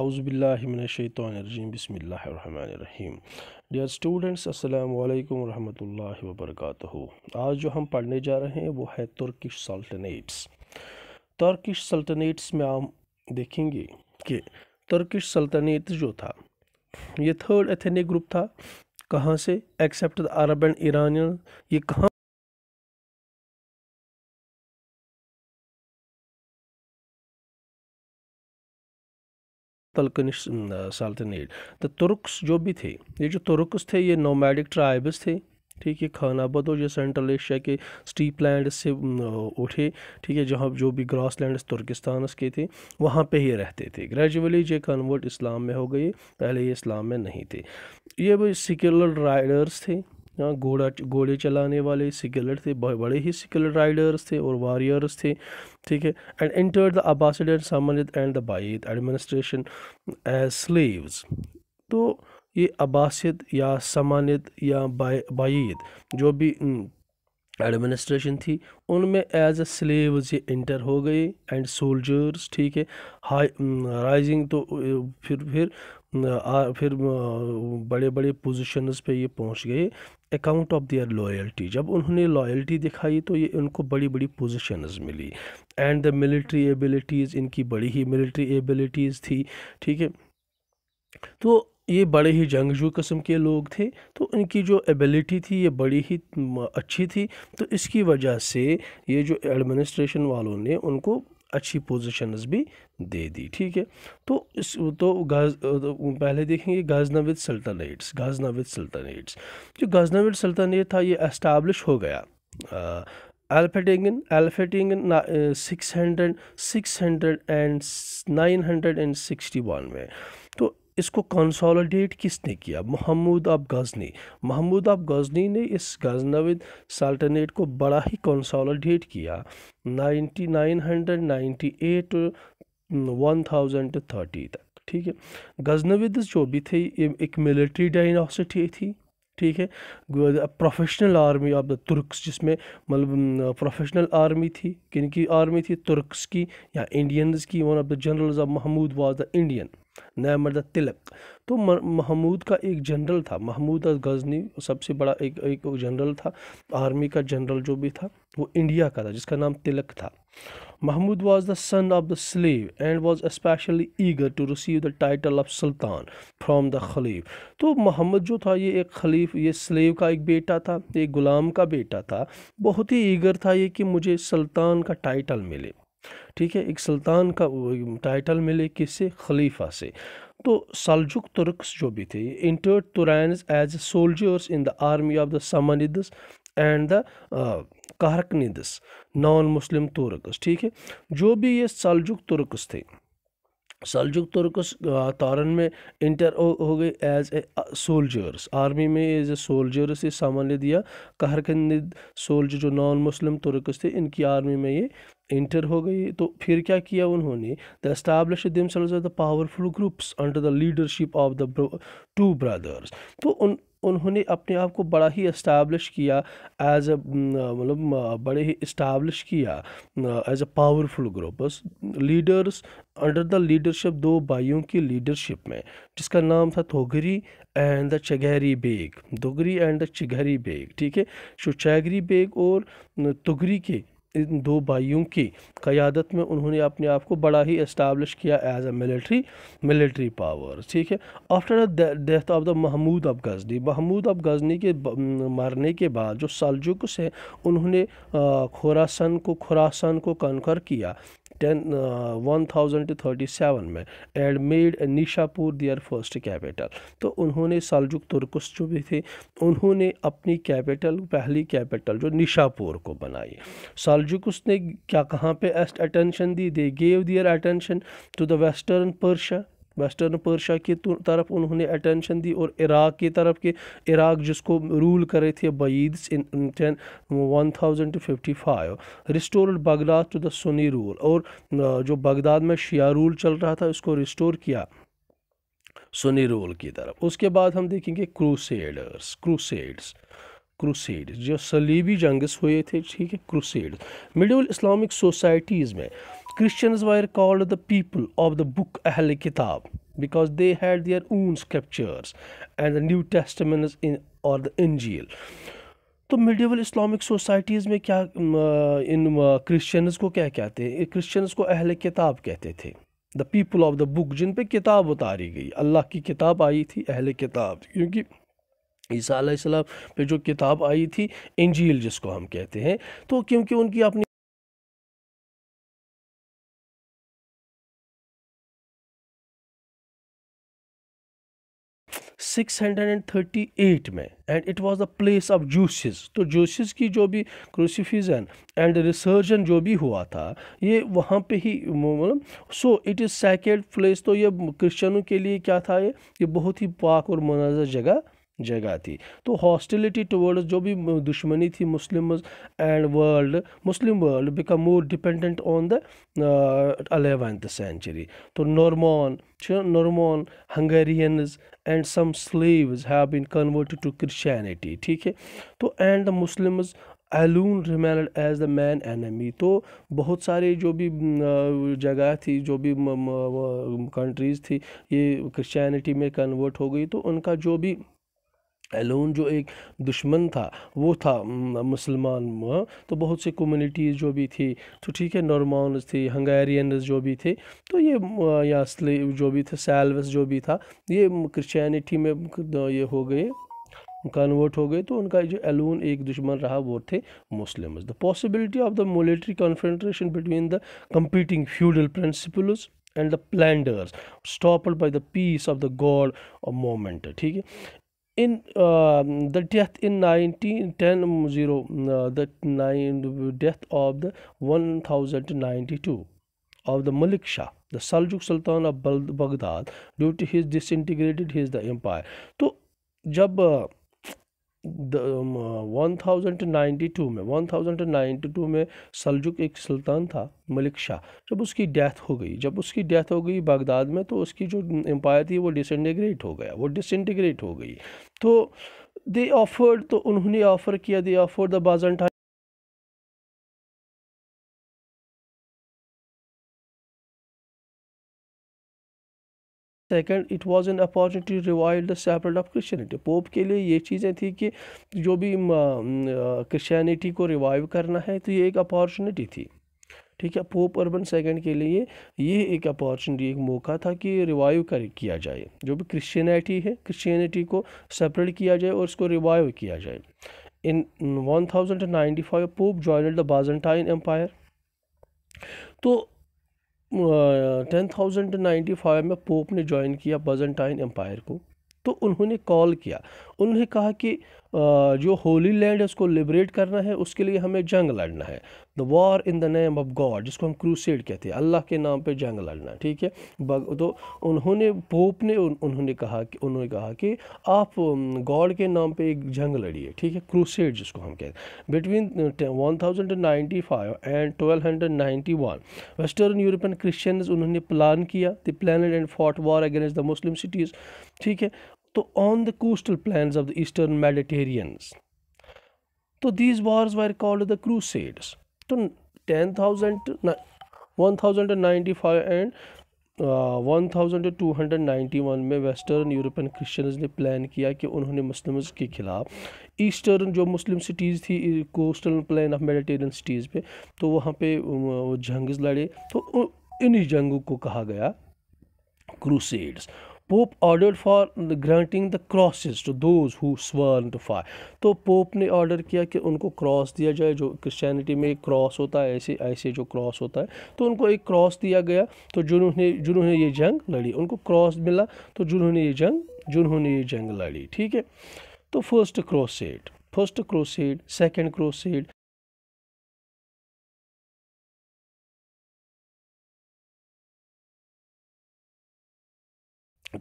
आउज़बिल्लिमिनशैतरजीम बसमीम dear students असलकम वरहल work आज जो हम पढ़ने जा रहे हैं वो है तुर्किश सल्टनेट्स तुर्किश सल्टनेट्स में आप देखेंगे कि तुर्किश सल्तनेट जो था ये थर्ड एथेनिक ग्रुप था कहाँ से एक्सेप्ट अरब एंड ईरानियन ये कहाँ तलकनिश सल्तनेट तो तुर्कस जो भी थे ये जो तुर्कस थे ये नोमैडिक ट्राइब्स थे ठीक है खाना और ये सेंट्रल एशिया के स्टीप लैंड से उठे ठीक है जहाँ जो भी ग्रास लैंड तुर्किस्तान के थे वहाँ पे ही रहते थे ग्रेजुअली ये कन्वर्ट इस्लाम में हो गए पहले ये इस्लाम में नहीं थे ये वो सिक्युलर राइडर्स थे हाँ, घोड़ा घोड़े चलाने वाले सिकलर थे बड़े ही सिकलर राइडर्स थे और वॉरियर्स थे ठीक है and enter the Abbasid and the Buyid administration as slaves तो ये अबासिद या समानद या बाईद जो भी एडमिनिस्ट्रेशन थी उनमें एज ए स्लेव्स ये इंटर हो गए एंड सोल्जर्स ठीक है हाई राइजिंग तो फिर फिर आ, फिर बड़े बड़े पोजीशंस पे ये पहुंच गए अकाउंट ऑफ देयर लॉयल्टी जब उन्होंने लॉयल्टी दिखाई तो ये उनको बड़ी बड़ी पोजीशंस मिली एंड द मिलिट्री एबिलिटीज़ इनकी बड़ी ही मिलिट्री एबिलिटीज़ थी ठीक है तो ये बड़े ही जंगजू कस्म के लोग थे तो इनकी जो एबिलिटी थी ये बड़ी ही अच्छी थी तो इसकी वजह से ये जो एडमिनिस्ट्रेशन वालों ने उनको अच्छी पोजिशन भी दे दी ठीक है तो इस तो गाज तो पहले देखेंगे गाजना विद सल्तनेट्स गाजना विद सल्तनेट्स जो गाजना विद सल्तनेट था ये एस्टैब्लिश हो गया Alptigin Alptigin six hundred six hundred and nine hundred and sixty one में तो इसको कंसोलिडेट किसने किया महमूद अब गजनी महमूद अब गजनी ने इस गजनविद सल्टनेट को बड़ा ही कंसोलिडेट किया ninety nine hundred ninety eight one thousand thirty तक ठीक है गजनविद जो भी थे ये एक मिलिट्री डाइनासिटी थी ठीक है professional army of the Turks जिसमें मतलब प्रोफेशनल आर्मी थी किन की आर्मी थी तुर्क्स की या इंडियंस की one of the general of Mahmud was the Indian named the Tilak तो महमूद का एक जनरल था महमूद गजनी सबसे बड़ा एक एक जनरल था आर्मी का जनरल जो भी था वो इंडिया का था जिसका नाम तिलक था Mahmud was the son of the slave and was especially eager to receive the title of Sultan from the Khalif. तो Muhammad जो था ये एक खलीफ ये slave का एक बेटा था एक गुलाम का बेटा था बहुत ही ईगर था ये कि मुझे सुल्तान का टाइटल मिले ठीक है एक सुल्तान का टाइटल मिले किससे खलीफा से तो सलजुक तुर्क्स जो भी थे entered Turan as soldiers in the army of the Samanids and the Karakhanids non Muslim Turks ठीक है जो भी ये सलजुक तुर्कस थे सलजुक तुर्कस तारन में इंटर हो गए एज ए सोल्जर्स आर्मी में एज ए सोल्जर्स ये सामान्य दिया कहरकंद सोल्जर जो नॉन मुस्लिम तुर्कस थे इनकी आर्मी में ये इंटर हो गई तो फिर क्या किया उन्होंने the establish them the powerful groups under the leadership of the two brothers तो उन उन्होंने अपने आप को बड़ा ही इस्टबलिश किया एज mm, अ मतलब बड़े ही इस्टाब्लिश किया as a powerful group leaders under the leadership दो भाइयों की लीडरशिप में जिसका नाम था Tughril and the Chaghri Beg Tughril and the Chaghri Beg ठीक है शो चैगरी बेग और तुगरी के इन दो भाइयों की क़्यादत में उन्होंने अपने आप को बड़ा ही इस्टाब्लिश किया as a military military power ठीक है after death of the Mahmud of Ghazni Mahmood of Ghazni के मरने के बाद जो सलजुक हैं उन्होंने खुरासन को खुरासन को कनकर किया ten one thousand two thirty seven में and made Nishapur their first capital तो उन्होंने सालजुक तुर्कस जो भी थे उन्होंने अपनी कैपिटल पहली कैपिटल जो निशापुर को बनाई सलजुकस ने क्या कहाँ पे अटेंशन दी they gave their attention to the western Persia western Persia की तरफ उन्होंने अटेंशन दी और इराक़ की तरफ के इराक जिसको रूल कर रहे थे Buyid in one thousand fifty five restore Baghdad to the Sunni rule और जो बगदाद में शिया रूल चल रहा था उसको रिस्टोर किया सुनी रूल की तरफ उसके बाद हम देखेंगे क्रूसेडर्स क्रूसेड्स क्रूसेड जो सलीबी जंग्स हुए थे ठीक है क्रूसेड मिडिल इस्लामिक सोसाइटीज़ में Christians were called the people of the book Ahl Kitab because they had their own scriptures and the New Testament is in or the Injil. तो medieval Islamic societies में क्या इन Christians को क्या कहते हैं Christians को अहले किताब कहते थे the people of the book जिन पे किताब उतारी गई अल्लाह की किताब आई थी अहले किताब क्योंकि ईसा पे जो किताब आई थी इंजील जिसको हम कहते हैं तो क्योंकि उनकी अपनी 638 में and it was the place of Jesus तो जूसिस की जो भी क्रूसीफिजन एंड रिसर्जन जो भी हुआ था ये वहाँ पे ही मतलब so it is second place तो ये क्रिश्चियनों के लिए क्या था ये ये बहुत ही पाक और मनाजर जगह जगह थी तो हॉस्टिलिटी टुवर्ड्स जो भी दुश्मनी थी Muslim and world Muslim world become more dependent on the eleventh century तो Norman Norman Hungarians and some Slavs have been converted to Christianity ठीक है तो and the Muslims alone remained as the main enemy तो बहुत सारे जो भी uh, जगह थी जो भी कंट्रीज़ थी ये क्रिश्चियनिटी में कन्वर्ट हो गई तो उनका जो भी एलोन जो एक दुश्मन था वो था मुसलमान तो बहुत से कम्युनिटीज़ जो भी थी तो ठीक है नॉर्मानस थी हंगेरियनस जो भी थे तो ये या स्लेव जो भी थे सैलवस जो भी था ये क्रिश्चियनिटी में ये हो गए कन्वर्ट हो गए तो उनका जो एलोन एक दुश्मन रहा वो थे Muslims the possibility of the military confrontation between the competing feudal principals and the plunders stopped by the peace of the God movement ठीक है in uh, the death in 1910 uh, the nine, death of the 1092 of the Malik Shah the Seljuk Sultan of Baghdad due to his disintegrated his the empire तो जब uh, 1092 में 1092 में सलजुक एक सुल्तान था मलिक शाह जब उसकी डेथ हो गई जब उसकी डेथ हो गई बगदाद में तो उसकी जो एम्पायर थी वो डिसइंटीग्रेट हो गया वो डिसइंटीग्रेट हो गई तो दे ऑफर्ड तो उन्होंने ऑफ़र किया they offered the Byzantine second it was an opportunity revive the separate of Christianity Pope के लिए ये चीज़ें थी कि जो भी क्रिश्चियनिटी को रिवाइव करना है तो ये एक अपॉर्चुनिटी थी ठीक है पोप अर्बन सेकेंड के लिए ये एक अपॉर्चुनिटी एक मौका था कि रिवाइव कर किया जाए जो भी क्रिश्चियनिटी है क्रिश्चियनिटी को सेपरेट किया जाए और इसको रिवाइव किया जाए in 1095 Pope joined the Byzantine empire तो टेन थाउजेंड नाइन्टी फाइव में पोप ने ज्वाइन किया बजनटाइन एम्पायर को तो उन्होंने कॉल किया उन्होंने कहा कि जो होली लैंड है उसको लिबरेट करना है उसके लिए हमें जंग लड़ना है the war in the name of God जिसको हम क्रूसेड कहते हैं अल्लाह के नाम पे जंग लड़ना ठीक है तो उन्होंने पोप ने उन, उन्होंने कहा कि उन्होंने कहा कि आप गॉड के नाम पे एक जंग लड़िए ठीक है क्रूसेड जिसको हम कहते हैं between one thousand ninety five and twelve hundred ninety one western European Christian उन्होंने प्लान किया the plan and fought war against the Muslim cities ठीक है to on the coastal plains of the eastern Mediterranean. So these wars were called the Crusades. So 10,000, 1095 and one thousand two hundred ninety one में western European Christians ने plan किया कि उन्होंने Muslims के ख़िलाफ़ eastern जो मुस्लिम सिटीज़ थी coastal plan of Mediterranean cities पे तो वहाँ पे वो जंग्स लड़े तो इन्हीं जंगों को कहा गया crusades Pope order for granting the crosses to those who sworn to fire तो पोप ने ऑर्डर किया कि उनको क्रॉस दिया जाए जो क्रिश्चियनिटी में एक क्रॉस होता है ऐसे ऐसे जो क्रॉस होता है तो उनको एक क्रॉस दिया गया तो जिन्होंने जिन्होंने ये जंग लड़ी उनको क्रॉस मिला तो जिन्होंने ये जंग जिन्होंने ये जंग लड़ी ठीक है तो first crusade first crusade second crusade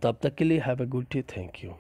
तब तक के लिए have a good day thank you